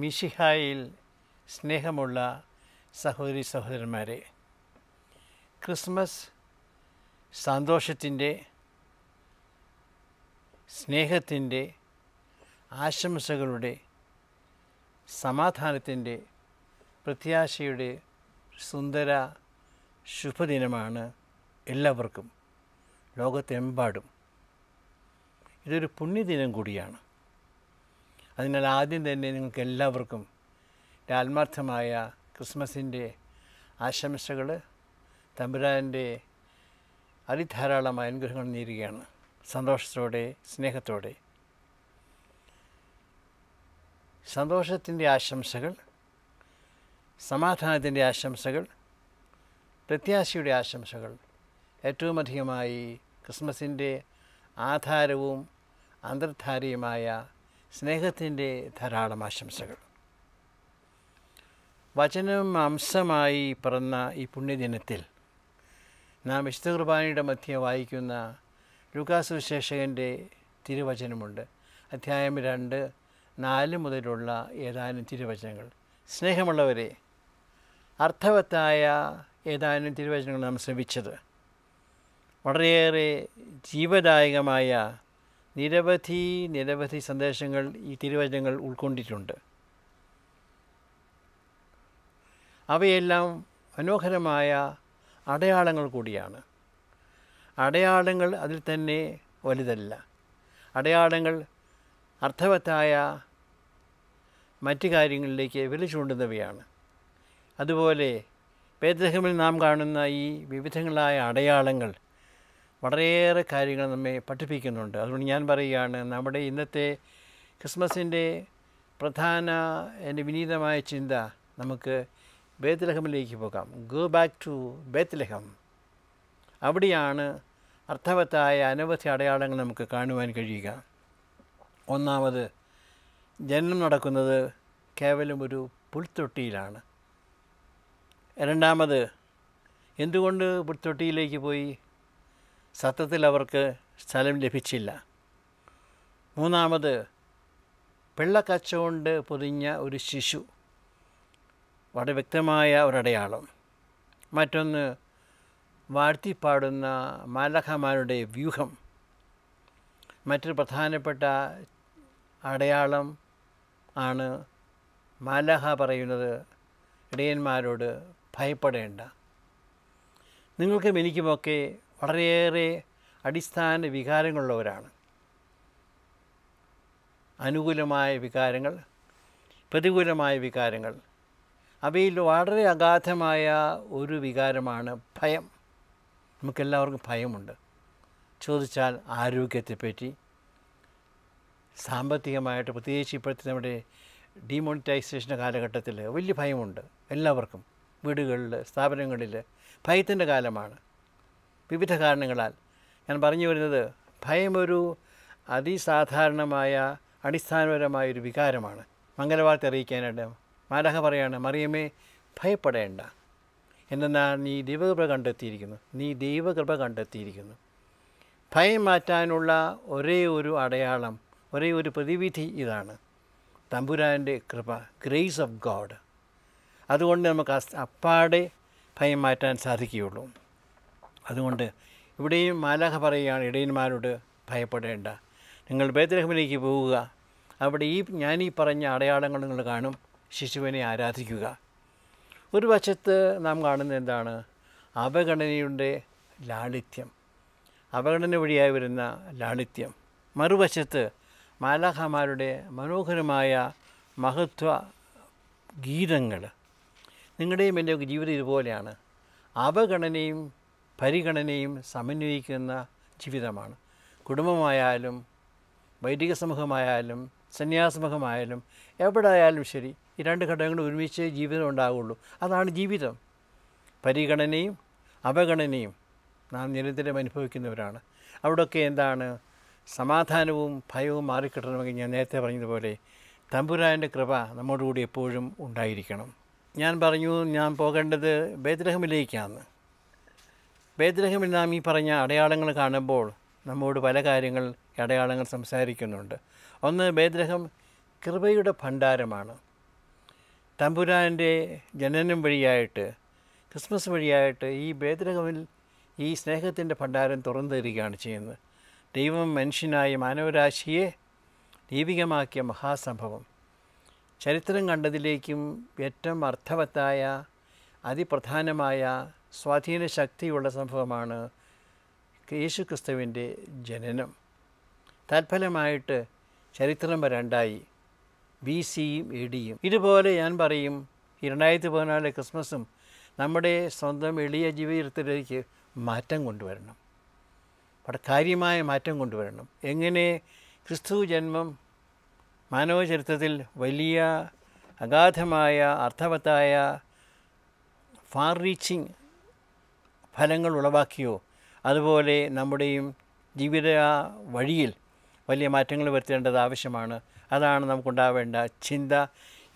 മിഷിഹായിൽ സ്നേഹമുള്ള സഹോദരി സഹോദരന്മാരെ ക്രിസ്മസ് സന്തോഷത്തിൻ്റെ സ്നേഹത്തിൻ്റെ ആശംസകളുടെ സമാധാനത്തിൻ്റെ പ്രത്യാശയുടെ സുന്ദര ശുഭദിനമാണ് എല്ലാവർക്കും ലോകത്തെമ്പാടും ഇതൊരു പുണ്യദിനം കൂടിയാണ് അതിനാൽ ആദ്യം തന്നെ നിങ്ങൾക്ക് എല്ലാവർക്കും ആത്മാർത്ഥമായ ക്രിസ്മസിൻ്റെ ആശംസകൾ തമ്പുരാൻ്റെ അതിധാരാളമായ അനുഗ്രഹങ്ങൾ നേരുകയാണ് സന്തോഷത്തോടെ സ്നേഹത്തോടെ സന്തോഷത്തിൻ്റെ ആശംസകൾ സമാധാനത്തിൻ്റെ ആശംസകൾ പ്രത്യാശയുടെ ആശംസകൾ ഏറ്റവും അധികമായി ക്രിസ്മസിൻ്റെ ആധാരവും അന്തർധാരയുമായ സ്നേഹത്തിൻ്റെ ധാരാളം ആശംസകൾ വചനം അംശമായി പിറന്ന ഈ പുണ്യദിനത്തിൽ നാം വിശുദ്ധ കുർബാനയുടെ മധ്യ വായിക്കുന്ന ലൂക്കാസ് വിശേഷകൻ്റെ തിരുവചനമുണ്ട് അധ്യായം രണ്ട് നാല് മുതലുള്ള ഏതാനും തിരുവചനങ്ങൾ സ്നേഹമുള്ളവരെ അർത്ഥവത്തായ ഏതാനും തിരുവചനങ്ങൾ നാം ശ്രമിച്ചത് വളരെയേറെ ജീവദായകമായ നിരവധി നിരവധി സന്ദേശങ്ങൾ ഈ തിരുവചനങ്ങൾ ഉൾക്കൊണ്ടിട്ടുണ്ട് അവയെല്ലാം മനോഹരമായ അടയാളങ്ങൾ കൂടിയാണ് അടയാളങ്ങൾ അതിൽ തന്നെ വലുതല്ല അടയാളങ്ങൾ അർത്ഥവത്തായ മറ്റ് കാര്യങ്ങളിലേക്ക് വില ചൂണ്ടുന്നവയാണ് അതുപോലെ പേദഹമിൽ നാം കാണുന്ന ഈ വിവിധങ്ങളായ അടയാളങ്ങൾ വളരെയേറെ കാര്യങ്ങൾ നമ്മെ പഠിപ്പിക്കുന്നുണ്ട് അതുകൊണ്ട് ഞാൻ പറയുകയാണ് നമ്മുടെ ഇന്നത്തെ ക്രിസ്മസിൻ്റെ പ്രധാന എൻ്റെ വിനീതമായ ചിന്ത നമുക്ക് ബേത്ത്ലഹമിലേക്ക് പോകാം ഗോ ബാക്ക് ടു ബേത്ത്ലഹം അവിടെയാണ് അർത്ഥവത്തായ അനവധി അടയാളങ്ങൾ നമുക്ക് കാണുവാൻ കഴിയുക ഒന്നാമത് ജനനം നടക്കുന്നത് കേവലം ഒരു പുൽത്തൊട്ടിയിലാണ് രണ്ടാമത് എന്തുകൊണ്ട് പുൽത്തൊട്ടിയിലേക്ക് പോയി സത്യത്തിൽ അവർക്ക് സ്ഥലം ലഭിച്ചില്ല മൂന്നാമത് പിള്ളക്കച്ച കൊണ്ട് പൊതിഞ്ഞ ഒരു ശിശു വളരെ വ്യക്തമായ ഒരടയാളം മറ്റൊന്ന് വാഴ്ത്തിപ്പാടുന്ന മാലഹമാരുടെ വ്യൂഹം മറ്റൊരു പ്രധാനപ്പെട്ട അടയാളം ആണ് മാലഹ പറയുന്നത് ഇടയന്മാരോട് ഭയപ്പെടേണ്ട നിങ്ങൾക്കും എനിക്കുമൊക്കെ വളരെയേറെ അടിസ്ഥാന വികാരങ്ങളുള്ളവരാണ് അനുകൂലമായ വികാരങ്ങൾ പ്രതികൂലമായ വികാരങ്ങൾ അവയിൽ വളരെ അഗാധമായ ഒരു വികാരമാണ് ഭയം നമുക്കെല്ലാവർക്കും ഭയമുണ്ട് ചോദിച്ചാൽ ആരോഗ്യത്തെപ്പറ്റി സാമ്പത്തികമായിട്ട് പ്രത്യേകിച്ച് ഇപ്പോഴത്തെ നമ്മുടെ ഡിമോണിറ്റൈസേഷൻ കാലഘട്ടത്തിൽ വലിയ ഭയമുണ്ട് എല്ലാവർക്കും വീടുകളിൽ സ്ഥാപനങ്ങളിൽ ഭയത്തിൻ്റെ കാലമാണ് വിവിധ കാരണങ്ങളാൽ ഞാൻ പറഞ്ഞു വരുന്നത് ഭയം ഒരു അതിസാധാരണമായ അടിസ്ഥാനപരമായ ഒരു വികാരമാണ് മംഗലവാർത്ത അറിയിക്കാനായിട്ട് മാരഹ പറയാണ് മറിയമ്മേ ഭയപ്പെടേണ്ട എന്തെന്നാൽ നീ ദൈവകൃപ കണ്ടെത്തിയിരിക്കുന്നു നീ ദൈവകൃപ കണ്ടെത്തിയിരിക്കുന്നു ഭയം മാറ്റാനുള്ള ഒരേ ഒരു അടയാളം ഒരേ ഒരു പ്രതിവിധി ഇതാണ് തമ്പുരാൻ്റെ കൃപ ഗ്രേസ് ഓഫ് ഗോഡ് അതുകൊണ്ട് നമുക്ക് അപ്പാടെ ഭയം മാറ്റാൻ സാധിക്കുകയുള്ളൂ അതുകൊണ്ട് ഇവിടെയും മാലാഖ പറയുകയാണ് ഇടയന്മാരോട് ഭയപ്പെടേണ്ട നിങ്ങൾ ബേദ്രഹമിലേക്ക് പോവുക അവിടെ ഈ ഞാനീ പറഞ്ഞ അടയാളങ്ങൾ നിങ്ങൾ കാണും ശിശുവിനെ ആരാധിക്കുക ഒരു വശത്ത് നാം കാണുന്നത് എന്താണ് അവഗണനയുടെ ലാളിത്യം അവഗണന വഴിയായി വരുന്ന ലാളിത്യം മറുവശത്ത് മാലാഖമാരുടെ മനോഹരമായ മഹത്വ ഗീതങ്ങൾ നിങ്ങളുടെയും എൻ്റെ ജീവിതം ഇതുപോലെയാണ് അവഗണനയും പരിഗണനയും സമന്വയിക്കുന്ന ജീവിതമാണ് കുടുംബമായാലും വൈദിക സമൂഹമായാലും സന്യാസമുഖമായാലും എവിടെ ആയാലും ശരി ഈ രണ്ട് ഘടകങ്ങൾ ഒരുമിച്ച് ജീവിതം ഉണ്ടാകുള്ളൂ അതാണ് ജീവിതം പരിഗണനയും അവഗണനയും നാം നിരന്തരം അനുഭവിക്കുന്നവരാണ് അവിടെയൊക്കെ എന്താണ് സമാധാനവും ഭയവും മാറിക്കിട്ടണമെങ്കിൽ ഞാൻ നേരത്തെ പറഞ്ഞതുപോലെ തമ്പുരാൻ്റെ കൃപ കൂടി എപ്പോഴും ഉണ്ടായിരിക്കണം ഞാൻ പറഞ്ഞു ഞാൻ പോകേണ്ടത് ബേദ്രഹമിലേക്കാണ് ബേദ്രഹമിൽ നാം ഈ പറഞ്ഞ അടയാളങ്ങൾ കാണുമ്പോൾ നമ്മോട് പല കാര്യങ്ങൾ അടയാളങ്ങൾ സംസാരിക്കുന്നുണ്ട് ഒന്ന് ബേദ്രഹം കൃപയുടെ ഭണ്ഡാരമാണ് തമ്പുരാൻ്റെ ജനനം വഴിയായിട്ട് ക്രിസ്മസ് വഴിയായിട്ട് ഈ ബേദ്രഹമിൽ ഈ സ്നേഹത്തിൻ്റെ ഭണ്ഡാരം തുറന്നു തരികയാണ് ചെയ്യുന്നത് ദൈവം മനുഷ്യനായ മാനവരാശിയെ ദൈവികമാക്കിയ മഹാസംഭവം ചരിത്രം കണ്ടതിലേക്കും ഏറ്റവും അർത്ഥവത്തായ അതിപ്രധാനമായ സ്വാധീന ശക്തിയുള്ള സംഭവമാണ് യേശു ക്രിസ്തുവിൻ്റെ ജനനം തത്ഫലമായിട്ട് ചരിത്രം രണ്ടായി ബി സിയും എ ഡിയും ഇതുപോലെ ഞാൻ പറയും രണ്ടായിരത്തി പതിനാല് ക്രിസ്മസും നമ്മുടെ സ്വന്തം എളിയ ജീവിതത്തിലേക്ക് മാറ്റം കൊണ്ടുവരണം അവിടെ കാര്യമായ മാറ്റം കൊണ്ടുവരണം എങ്ങനെ ക്രിസ്തു ജന്മം മാനവചരിത്രത്തിൽ വലിയ അഗാധമായ അർത്ഥവത്തായ ഫാർ റീച്ചിങ് ഫലങ്ങൾ ഉളവാക്കിയോ അതുപോലെ നമ്മുടെയും ജീവിത വഴിയിൽ വലിയ മാറ്റങ്ങൾ വരുത്തേണ്ടത് ആവശ്യമാണ് അതാണ് നമുക്കുണ്ടാവേണ്ട ചിന്ത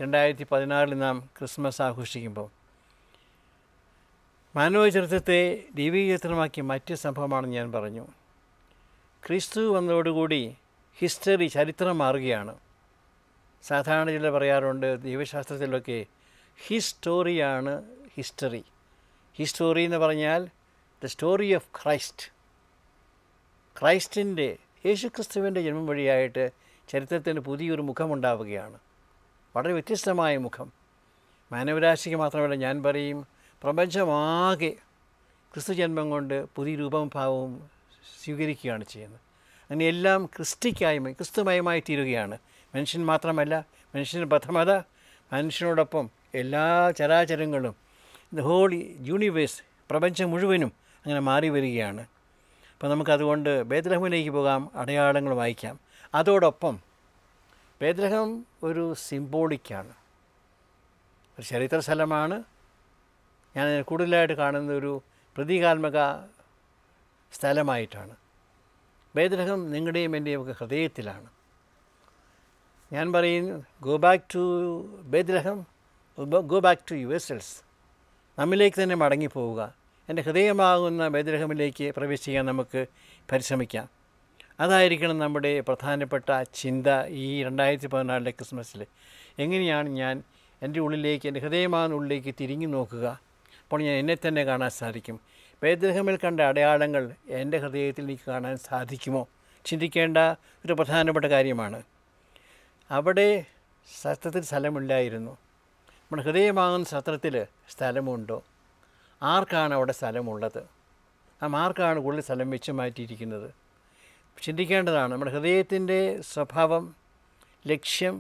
രണ്ടായിരത്തി പതിനാറിൽ നാം ക്രിസ്മസ് ആഘോഷിക്കുമ്പോൾ മാനവചരിത്രത്തെ ചരിത്രത്തെ ദൈവീചരിത്രമാക്കിയ മറ്റ് സംഭവമാണെന്ന് ഞാൻ പറഞ്ഞു ക്രിസ്തു വന്നതോടുകൂടി ഹിസ്റ്ററി ചരിത്രം മാറുകയാണ് സാധാരണ ചില പറയാറുണ്ട് ദൈവശാസ്ത്രത്തിലൊക്കെ ഹിസ്റ്റോറിയാണ് ഹിസ്റ്ററി ഹിസ്റ്റോറി എന്ന് പറഞ്ഞാൽ ദ സ്റ്റോറി ഓഫ് ക്രൈസ്റ്റ് ക്രൈസ്റ്റിൻ്റെ യേശുക്രിസ്തുവിൻ്റെ ജന്മം വഴിയായിട്ട് ചരിത്രത്തിന് പുതിയൊരു മുഖമുണ്ടാവുകയാണ് വളരെ വ്യത്യസ്തമായ മുഖം മാനവരാശിക്ക് മാത്രമല്ല ഞാൻ പറയും പ്രപഞ്ചമാകെ ക്രിസ്തുജന്മം കൊണ്ട് പുതിയ രൂപം ഭാവവും സ്വീകരിക്കുകയാണ് ചെയ്യുന്നത് അങ്ങനെ എല്ലാം ക്രിസ്റ്റിക്കായ്മ ക്രിസ്തുമയമായി തീരുകയാണ് മനുഷ്യൻ മാത്രമല്ല മനുഷ്യൻ്റെ പ്രഥമത മനുഷ്യനോടൊപ്പം എല്ലാ ചരാചരങ്ങളും ദ ഹോൾ യൂണിവേഴ്സ് പ്രപഞ്ചം മുഴുവനും അങ്ങനെ മാറി വരികയാണ് അപ്പോൾ നമുക്കതുകൊണ്ട് ബേദ്രഹമിലേക്ക് പോകാം അടയാളങ്ങൾ വായിക്കാം അതോടൊപ്പം ബേദ്രഹം ഒരു സിംബോളിക്കാണ് ഒരു ചരിത്ര സ്ഥലമാണ് ഞാൻ കൂടുതലായിട്ട് കാണുന്ന ഒരു പ്രതീകാത്മക സ്ഥലമായിട്ടാണ് ബേദ്രഹം നിങ്ങളുടെയും എൻ്റെയും ഒക്കെ ഹൃദയത്തിലാണ് ഞാൻ പറയുന്നു go back to Bethlehem go back to else നമ്മിലേക്ക് തന്നെ മടങ്ങിപ്പോവുക എൻ്റെ ഹൃദയമാകുന്ന ബൈദ്രഹമിലേക്ക് പ്രവേശിക്കാൻ നമുക്ക് പരിശ്രമിക്കാം അതായിരിക്കണം നമ്മുടെ പ്രധാനപ്പെട്ട ചിന്ത ഈ രണ്ടായിരത്തി പതിനാലിലെ ക്രിസ്മസിൽ എങ്ങനെയാണ് ഞാൻ എൻ്റെ ഉള്ളിലേക്ക് എൻ്റെ ഹൃദയമാകുന്ന ഉള്ളിലേക്ക് തിരിഞ്ഞു നോക്കുക അപ്പോൾ ഞാൻ എന്നെ തന്നെ കാണാൻ സാധിക്കും ബൈദ്രഹമിൽ കണ്ട അടയാളങ്ങൾ എൻ്റെ ഹൃദയത്തിൽ എനിക്ക് കാണാൻ സാധിക്കുമോ ചിന്തിക്കേണ്ട ഒരു പ്രധാനപ്പെട്ട കാര്യമാണ് അവിടെ സത്യത്തിൽ സ്ഥലമില്ലായിരുന്നു നമ്മുടെ ഹൃദയമാകുന്ന സത്രത്തിൽ സ്ഥലമുണ്ടോ ആർക്കാണ് അവിടെ സ്ഥലമുള്ളത് നാം ആർക്കാണ് കൂടുതൽ സ്ഥലം വെച്ച് മാറ്റിയിരിക്കുന്നത് ചിന്തിക്കേണ്ടതാണ് നമ്മുടെ ഹൃദയത്തിൻ്റെ സ്വഭാവം ലക്ഷ്യം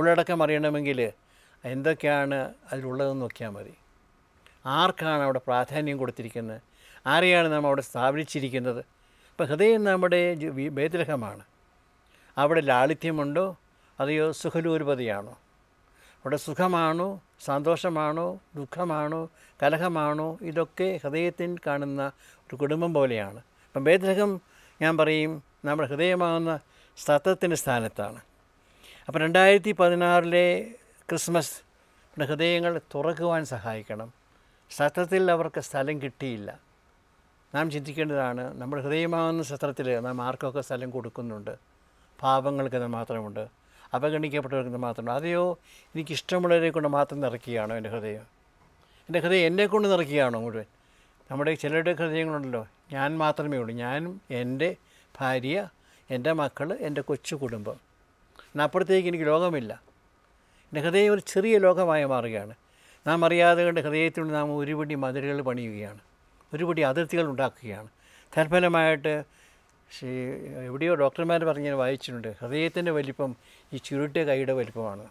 ഉള്ളടക്കം അറിയണമെങ്കിൽ എന്തൊക്കെയാണ് അതിലുള്ളതെന്ന് നോക്കിയാൽ മതി ആർക്കാണ് അവിടെ പ്രാധാന്യം കൊടുത്തിരിക്കുന്നത് ആരെയാണ് നാം അവിടെ സ്ഥാപിച്ചിരിക്കുന്നത് അപ്പം ഹൃദയം നമ്മുടെ ബേദ്രഹമാണ് അവിടെ ലാളിത്യമുണ്ടോ അതെയോ സുഖലൂപതയാണോ അവിടെ സുഖമാണോ സന്തോഷമാണോ ദുഃഖമാണോ കലഹമാണോ ഇതൊക്കെ ഹൃദയത്തിൽ കാണുന്ന ഒരു കുടുംബം പോലെയാണ് അപ്പം വേദഗ്രഹം ഞാൻ പറയും നമ്മുടെ ഹൃദയമാകുന്ന സത്വത്തിൻ്റെ സ്ഥാനത്താണ് അപ്പം രണ്ടായിരത്തി പതിനാറിലെ ക്രിസ്മസ് ഹൃദയങ്ങൾ തുറക്കുവാൻ സഹായിക്കണം സത്രത്തിൽ അവർക്ക് സ്ഥലം കിട്ടിയില്ല നാം ചിന്തിക്കേണ്ടതാണ് നമ്മുടെ ഹൃദയമാകുന്ന സത്രത്തിൽ നാം ആർക്കൊക്കെ സ്ഥലം കൊടുക്കുന്നുണ്ട് പാപങ്ങൾക്ക് മാത്രമുണ്ട് അവഗണിക്കപ്പെട്ടവർക്ക് മാത്രമാണ് അതെയോ എനിക്കിഷ്ടമുള്ളവരെ കൊണ്ട് മാത്രം നിറയ്ക്കുകയാണോ എൻ്റെ ഹൃദയം എൻ്റെ ഹൃദയം എന്നെ കൊണ്ട് നിറയ്ക്കുകയാണോ മുഴുവൻ നമ്മുടെ ചിലരുടെ ഹൃദയങ്ങളുണ്ടല്ലോ ഞാൻ മാത്രമേ ഉള്ളൂ ഞാനും എൻ്റെ ഭാര്യ എൻ്റെ മക്കൾ എൻ്റെ കൊച്ചു കുടുംബം അപ്പുറത്തേക്ക് എനിക്ക് ലോകമില്ല എൻ്റെ ഹൃദയം ഒരു ചെറിയ ലോകമായി മാറുകയാണ് നാം അറിയാതെ കണ്ട് ഹൃദയത്തിനുള്ളിൽ നാം ഒരുപടി മതിലുകൾ പണിയുകയാണ് ഒരുപടി അതിർത്തികൾ ഉണ്ടാക്കുകയാണ് തൽഫലമായിട്ട് പക്ഷേ എവിടെയോ ഡോക്ടർമാർ പറഞ്ഞ് ഞാൻ വായിച്ചിട്ടുണ്ട് ഹൃദയത്തിൻ്റെ വലിപ്പം ഈ ചുരുട്ടിയ കൈയുടെ വലിപ്പമാണ്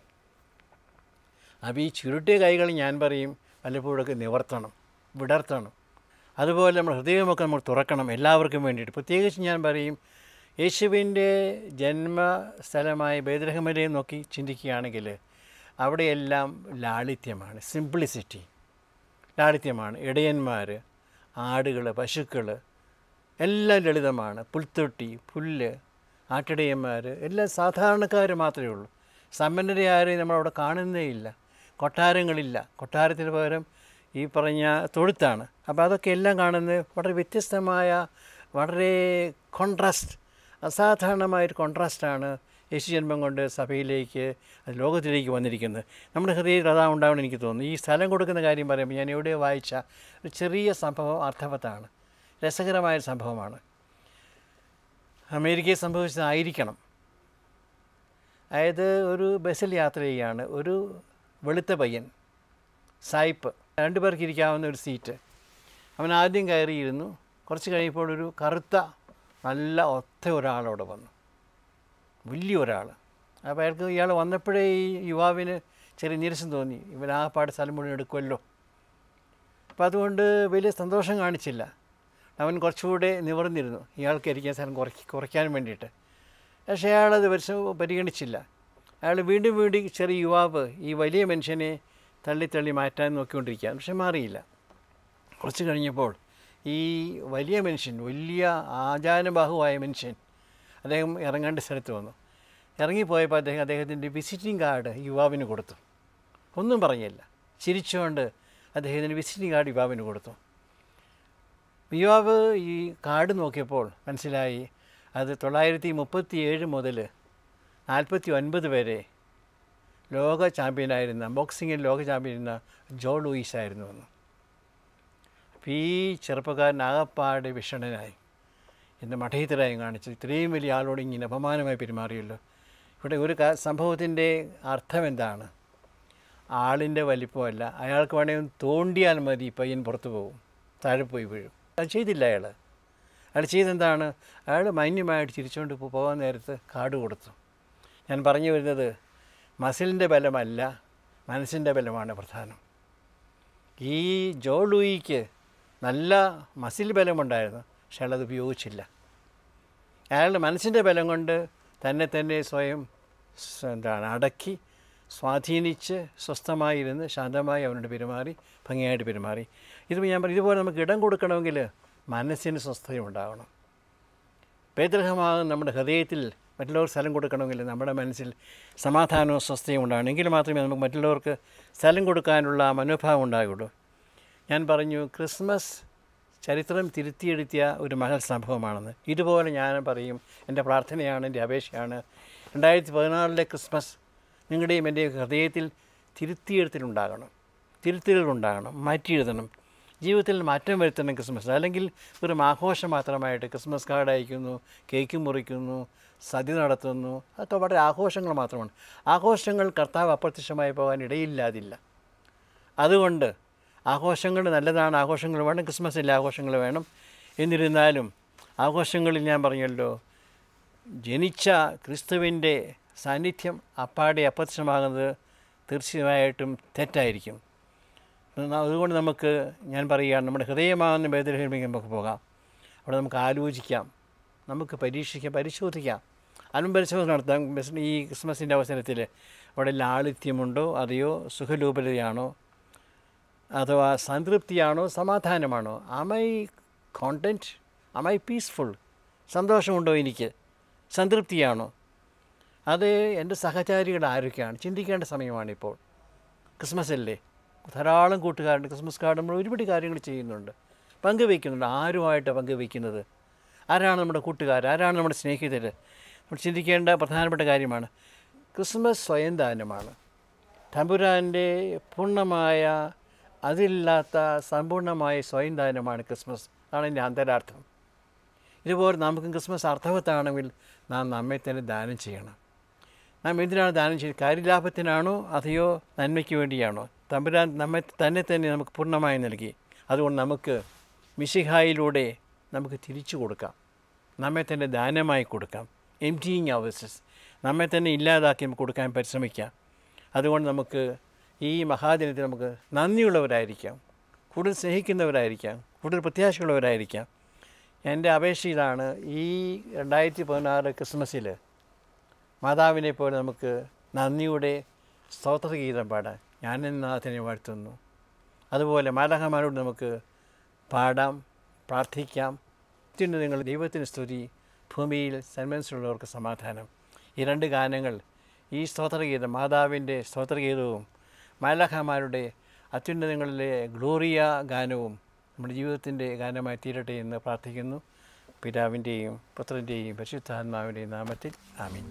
അപ്പോൾ ഈ ചുരുട്ടിയ കൈകൾ ഞാൻ പറയും വല്ലപ്പോഴൊക്കെ നിവർത്തണം വിടർത്തണം അതുപോലെ നമ്മൾ ഹൃദയമൊക്കെ നമ്മൾ തുറക്കണം എല്ലാവർക്കും വേണ്ടിയിട്ട് പ്രത്യേകിച്ച് ഞാൻ പറയും യേശുവിൻ്റെ ജന്മസ്ഥലമായ ബേദരഹമലയെ നോക്കി ചിന്തിക്കുകയാണെങ്കിൽ അവിടെയെല്ലാം ലാളിത്യമാണ് സിംപ്ലിസിറ്റി ലാളിത്യമാണ് ഇടയന്മാർ ആടുകൾ പശുക്കൾ എല്ലാം ലളിതമാണ് പുൽത്തൊട്ടി പുല്ല് ആട്ടിടയന്മാർ എല്ലാം സാധാരണക്കാർ മാത്രമേ ഉള്ളൂ സമ്പന്നരെ ആരെയും നമ്മളവിടെ കാണുന്നേ ഇല്ല കൊട്ടാരങ്ങളില്ല കൊട്ടാരത്തിന് പകരം ഈ പറഞ്ഞ തൊഴുത്താണ് അപ്പോൾ അതൊക്കെ എല്ലാം കാണുന്നത് വളരെ വ്യത്യസ്തമായ വളരെ കോൺട്രാസ്റ്റ് അസാധാരണമായൊരു കോൺട്രാസ്റ്റാണ് യേശുജന്മം കൊണ്ട് സഭയിലേക്ക് ലോകത്തിലേക്ക് വന്നിരിക്കുന്നത് നമ്മുടെ ഹൃദയത്തിൽ അതാ ഉണ്ടാവണം എനിക്ക് തോന്നുന്നു ഈ സ്ഥലം കൊടുക്കുന്ന കാര്യം പറയുമ്പോൾ ഞാൻ എവിടെയോ വായിച്ച ഒരു ചെറിയ സംഭവം അർത്ഥവത്താണ് രസകരമായ സംഭവമാണ് അമേരിക്കയെ സംഭവിച്ചതായിരിക്കണം അതായത് ഒരു ബസ്സിൽ യാത്ര ചെയ്യുകയാണ് ഒരു വെളുത്ത പയ്യൻ സായിപ്പ് രണ്ടു പേർക്ക് ഇരിക്കാവുന്ന ഒരു സീറ്റ് അവൻ ആദ്യം കയറിയിരുന്നു കുറച്ച് കഴിഞ്ഞപ്പോൾ ഒരു കറുത്ത നല്ല ഒത്ത ഒരാളവിടെ വന്നു വലിയ ഒരാൾ അപ്പോൾ അയാൾക്ക് ഇയാൾ വന്നപ്പോഴേ ഈ യുവാവിന് ചെറിയ നിരസം തോന്നി ഇവൻ ആ പാട് സ്ഥലം മുഴുവൻ എടുക്കുമല്ലോ അപ്പോൾ അതുകൊണ്ട് വലിയ സന്തോഷം കാണിച്ചില്ല അവൻ കുറച്ചുകൂടെ നിവർന്നിരുന്നു ഇയാൾക്ക് ഇരിക്കാൻ സ്ഥലം കുറയ്ക്ക് കുറയ്ക്കാൻ വേണ്ടിയിട്ട് പക്ഷേ അയാളത് പരിശ പരിഗണിച്ചില്ല അയാൾ വീണ്ടും വീണ്ടും ചെറിയ യുവാവ് ഈ വലിയ മനുഷ്യനെ തള്ളി തള്ളി മാറ്റാൻ നോക്കിക്കൊണ്ടിരിക്കുകയാണ് പക്ഷെ മാറിയില്ല കുറച്ച് കഴിഞ്ഞപ്പോൾ ഈ വലിയ മനുഷ്യൻ വലിയ ആചാരബാഹുവായ മനുഷ്യൻ അദ്ദേഹം ഇറങ്ങേണ്ട സ്ഥലത്ത് വന്നു ഇറങ്ങിപ്പോയപ്പോൾ അദ്ദേഹം അദ്ദേഹത്തിൻ്റെ വിസിറ്റിംഗ് കാർഡ് യുവാവിന് കൊടുത്തു ഒന്നും പറഞ്ഞില്ല ചിരിച്ചുകൊണ്ട് അദ്ദേഹത്തിൻ്റെ വിസിറ്റിംഗ് കാർഡ് യുവാവിന് കൊടുത്തു യുവാവ് ഈ കാർഡ് നോക്കിയപ്പോൾ മനസ്സിലായി അത് തൊള്ളായിരത്തി മുപ്പത്തി ഏഴ് മുതൽ നാൽപ്പത്തി ഒൻപത് വരെ ലോക ചാമ്പ്യനായിരുന്ന ബോക്സിങ്ങിൽ ലോക ചാമ്പ്യനായിരുന്ന ജോ ലൂയിസ് ആയിരുന്നു എന്ന് അപ്പം ഈ ചെറുപ്പക്കാരൻ ആകപ്പാട് വിഷണനായി എന്നെ മഠയിത്തരായും കാണിച്ചു ഇത്രയും വലിയ ആളോട് ഇങ്ങനെ അപമാനമായി പെരുമാറിയല്ലോ ഇവിടെ ഒരു സംഭവത്തിൻ്റെ അർത്ഥം എന്താണ് ആളിൻ്റെ വലിപ്പമല്ല അയാൾക്ക് വേണമെങ്കിൽ തോണ്ടിയാൽ മതി പയ്യൻ പുറത്തു പോകും താഴെ പോയി വീഴും അത് ചെയ്തില്ല അയാൾ അയാൾ ചെയ്തെന്താണ് അയാൾ മാന്യമായിട്ട് ചിരിച്ചുകൊണ്ട് പോകാൻ നേരത്ത് കാട് കൊടുത്തു ഞാൻ പറഞ്ഞു വരുന്നത് മസിലിൻ്റെ ബലമല്ല മനസ്സിൻ്റെ ബലമാണ് പ്രധാനം ഈ ജോ ലൂയിക്ക് നല്ല മസിൽ ബലമുണ്ടായിരുന്നു പക്ഷെ അയാളത് ഉപയോഗിച്ചില്ല അയാളുടെ മനസ്സിൻ്റെ ബലം കൊണ്ട് തന്നെ തന്നെ സ്വയം എന്താണ് അടക്കി സ്വാധീനിച്ച് സ്വസ്ഥമായിരുന്ന് ശാന്തമായി അവനോട് പെരുമാറി ഭംഗിയായിട്ട് പെരുമാറി ഇത് ഞാൻ പറഞ്ഞു ഇതുപോലെ നമുക്ക് ഇടം കൊടുക്കണമെങ്കിൽ മനസ്സിന് ഉണ്ടാകണം പേതൃഹമാകും നമ്മുടെ ഹൃദയത്തിൽ മറ്റുള്ളവർക്ക് സ്ഥലം കൊടുക്കണമെങ്കിൽ നമ്മുടെ മനസ്സിൽ സമാധാനവും സ്വസ്ഥയും ഉണ്ടാകണം എങ്കിൽ മാത്രമേ നമുക്ക് മറ്റുള്ളവർക്ക് സ്ഥലം കൊടുക്കാനുള്ള മനോഭാവം ഉണ്ടാകുള്ളൂ ഞാൻ പറഞ്ഞു ക്രിസ്മസ് ചരിത്രം തിരുത്തിയെടുത്തിയ ഒരു മഹൽ സംഭവമാണെന്ന് ഇതുപോലെ ഞാൻ പറയും എൻ്റെ പ്രാർത്ഥനയാണ് എൻ്റെ അപേക്ഷയാണ് രണ്ടായിരത്തി പതിനാറിലെ ക്രിസ്മസ് നിങ്ങളുടെയും എൻ്റെയും ഹൃദയത്തിൽ തിരുത്തിയെടുത്തിലുണ്ടാകണം തിരുത്തലുകളുണ്ടാകണം മാറ്റിയെഴുതണം ജീവിതത്തിൽ മാറ്റം വരുത്തണം ക്രിസ്മസ് അല്ലെങ്കിൽ ഒരു ആഘോഷം മാത്രമായിട്ട് ക്രിസ്മസ് കാർഡ് അയക്കുന്നു കേക്ക് മുറിക്കുന്നു സതി നടത്തുന്നു അതൊക്കെ വളരെ ആഘോഷങ്ങൾ മാത്രമാണ് ആഘോഷങ്ങൾ കർത്താവ് അപ്രത്യക്ഷമായി പോകാൻ ഇടയില്ലാതില്ല അതുകൊണ്ട് ആഘോഷങ്ങൾ നല്ലതാണ് ആഘോഷങ്ങൾ വേണം ക്രിസ്മസിൻ്റെ ആഘോഷങ്ങൾ വേണം എന്നിരുന്നാലും ആഘോഷങ്ങളിൽ ഞാൻ പറഞ്ഞല്ലോ ജനിച്ച ക്രിസ്തുവിൻ്റെ സാന്നിധ്യം അപ്പാടെ അപ്രത്യക്ഷമാകുന്നത് തീർച്ചയായിട്ടും തെറ്റായിരിക്കും അതുകൊണ്ട് നമുക്ക് ഞാൻ പറയുകയാണ് നമ്മുടെ ഹൃദയമാകുന്ന ബേദലഹീമിലേക്ക് നമുക്ക് പോകാം അവിടെ നമുക്ക് ആലോചിക്കാം നമുക്ക് പരീക്ഷിക്കാം പരിശോധിക്കാം അലും പരിശോധന നടത്താം ഈ ക്രിസ്മസിൻ്റെ അവസരത്തിൽ അവിടെ ലാളിത്യമുണ്ടോ അതെയോ സുഖലോപതയാണോ അഥവാ സംതൃപ്തിയാണോ സമാധാനമാണോ അമൈ കോണ്ടൻറ്റ് അമൈ പീസ്ഫുൾ സന്തോഷമുണ്ടോ എനിക്ക് സംതൃപ്തിയാണോ അത് എൻ്റെ സഹചാരികൾ ആരൊക്കെയാണ് ചിന്തിക്കേണ്ട സമയമാണിപ്പോൾ ക്രിസ്മസ് അല്ലേ ധാരാളം കൂട്ടുകാരുണ്ട് ക്രിസ്മസ് കാർഡ് നമ്മൾ ഒരുപാട് കാര്യങ്ങൾ ചെയ്യുന്നുണ്ട് പങ്കുവയ്ക്കുന്നുണ്ട് ആരുമായിട്ട് പങ്കുവയ്ക്കുന്നത് ആരാണ് നമ്മുടെ കൂട്ടുകാർ ആരാണ് നമ്മുടെ സ്നേഹിതർ നമ്മൾ ചിന്തിക്കേണ്ട പ്രധാനപ്പെട്ട കാര്യമാണ് ക്രിസ്മസ് സ്വയം ദാനമാണ് തമ്പുരാൻ്റെ പൂർണ്ണമായ അതില്ലാത്ത സമ്പൂർണ്ണമായ സ്വയം ദാനമാണ് ക്രിസ്മസ് അതാണ് എൻ്റെ അന്തരാർത്ഥം ഇതുപോലെ നമുക്ക് ക്രിസ്മസ് അർത്ഥവത്താണെങ്കിൽ നാം നമ്മെ തന്നെ ദാനം ചെയ്യണം നാം എന്തിനാണ് ദാനം ചെയ്യുന്നത് കാര്യലാഭത്തിനാണോ അതെയോ നന്മയ്ക്ക് വേണ്ടിയാണോ തമ്പുരാൻ നമ്മെ തന്നെ തന്നെ നമുക്ക് പൂർണ്ണമായി നൽകി അതുകൊണ്ട് നമുക്ക് മിശിഹായിലൂടെ നമുക്ക് തിരിച്ചു കൊടുക്കാം നമ്മെ തന്നെ ദാനമായി കൊടുക്കാം എം ടിങ് അവേഴ്സസ് നമ്മെ തന്നെ ഇല്ലാതാക്കി നമുക്ക് കൊടുക്കാൻ പരിശ്രമിക്കാം അതുകൊണ്ട് നമുക്ക് ഈ മഹാദിനത്തിൽ നമുക്ക് നന്ദിയുള്ളവരായിരിക്കാം കൂടുതൽ സ്നേഹിക്കുന്നവരായിരിക്കാം കൂടുതൽ പ്രത്യാശയുള്ളവരായിരിക്കാം എൻ്റെ അപേക്ഷ ഇതാണ് ഈ രണ്ടായിരത്തി പതിനാറ് ക്രിസ്മസിൽ മാതാവിനെ പോലെ നമുക്ക് നന്ദിയുടെ സ്തോത്രഗീതം പാടാൻ ഞാൻ നാഥനെ വാഴ്ത്തുന്നു അതുപോലെ മാലാഹമാരോട് നമുക്ക് പാടാം പ്രാർത്ഥിക്കാം നിങ്ങൾ ദൈവത്തിന് സ്തുതി ഭൂമിയിൽ സന്മനസ്സുള്ളവർക്ക് സമാധാനം ഈ രണ്ട് ഗാനങ്ങൾ ഈ സ്തോത്രഗീതം മാതാവിൻ്റെ സ്തോത്രഗീതവും മാലാഹമാരുടെ അത്യുന്നതങ്ങളിലെ ഗ്ലോറിയ ഗാനവും നമ്മുടെ ജീവിതത്തിൻ്റെ ഗാനമായി തീരട്ടെ എന്ന് പ്രാർത്ഥിക്കുന്നു പിതാവിൻ്റെയും പുത്രൻ്റെയും പരിശുദ്ധാത്മാവിൻ്റെയും നാമത്തിൽ ആമീൻ